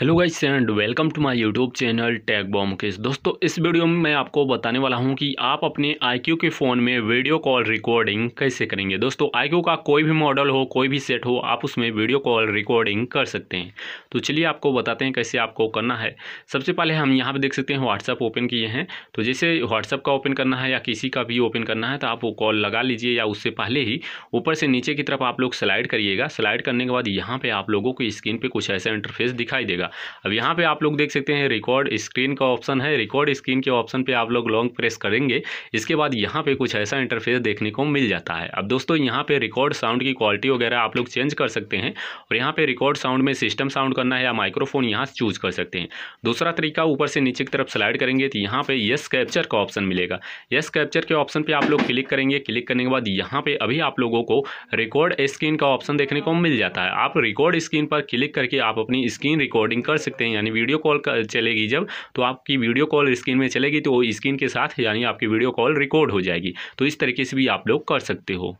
hello guys and welcome to my YouTube channel टैग बॉम केस दोस्तों इस वीडियो में मैं आपको बताने वाला हूं कि आप अपने आईक्यू के फ़ोन में वीडियो कॉल रिकॉर्डिंग कैसे करेंगे दोस्तों आईक्यू का कोई भी मॉडल हो कोई भी सेट हो आप उसमें वीडियो कॉल रिकॉर्डिंग कर सकते हैं तो चलिए आपको बताते हैं कैसे आपको करना है सबसे पहले हम यहाँ पर देख सकते हैं व्हाट्सअप ओपन किए हैं तो जैसे व्हाट्सअप का ओपन करना है या किसी का भी ओपन करना है तो आप वो कॉल लगा लीजिए या उससे पहले ही ऊपर से नीचे की तरफ आप लोग स्लाइड करिएगा स्लाइड करने के बाद यहाँ पर आप लोगों को स्क्रीन पर कुछ ऐसा इंटरफेस दिखाई देगा जाएगा अब यहाँ पे आप लोग देख सकते हैं रिकॉर्ड स्क्रीन का ऑप्शन है रिकॉर्ड स्क्रीन के ऑप्शन पे आप लोग लॉन्ग प्रेस करेंगे इसके बाद यहाँ पे कुछ ऐसा इंटरफेस देखने को मिल जाता है अब दोस्तों यहाँ पे रिकॉर्ड साउंड की क्वालिटी वगैरह आप लोग चेंज कर सकते हैं और यहाँ पे रिकॉर्ड साउंड में सिस्टम साउंड करना है या माइक्रोफोन यहाँ से चूज कर सकते हैं दूसरा तरीका ऊपर से नीचे की तरफ स्लाइड करेंगे तो यहाँ पे यस कैप्चर का ऑप्शन मिलेगा यस कैप्चर के ऑप्शन पर आप लोग क्लिक करेंगे क्लिक करने के बाद यहाँ पे अभी आप लोगों को रिकॉर्ड स्क्रीन का ऑप्शन देखने को मिल जाता है आप रिकॉर्ड स्क्रीन पर क्लिक करके आप अपनी स्क्रीन रिकॉर्डिंग कॉलिंग कर सकते हैं यानी वीडियो कॉल चलेगी जब तो आपकी वीडियो कॉल स्क्रीन में चलेगी तो स्क्रीन के साथ यानी आपकी वीडियो कॉल रिकॉर्ड हो जाएगी तो इस तरीके से भी आप लोग कर सकते हो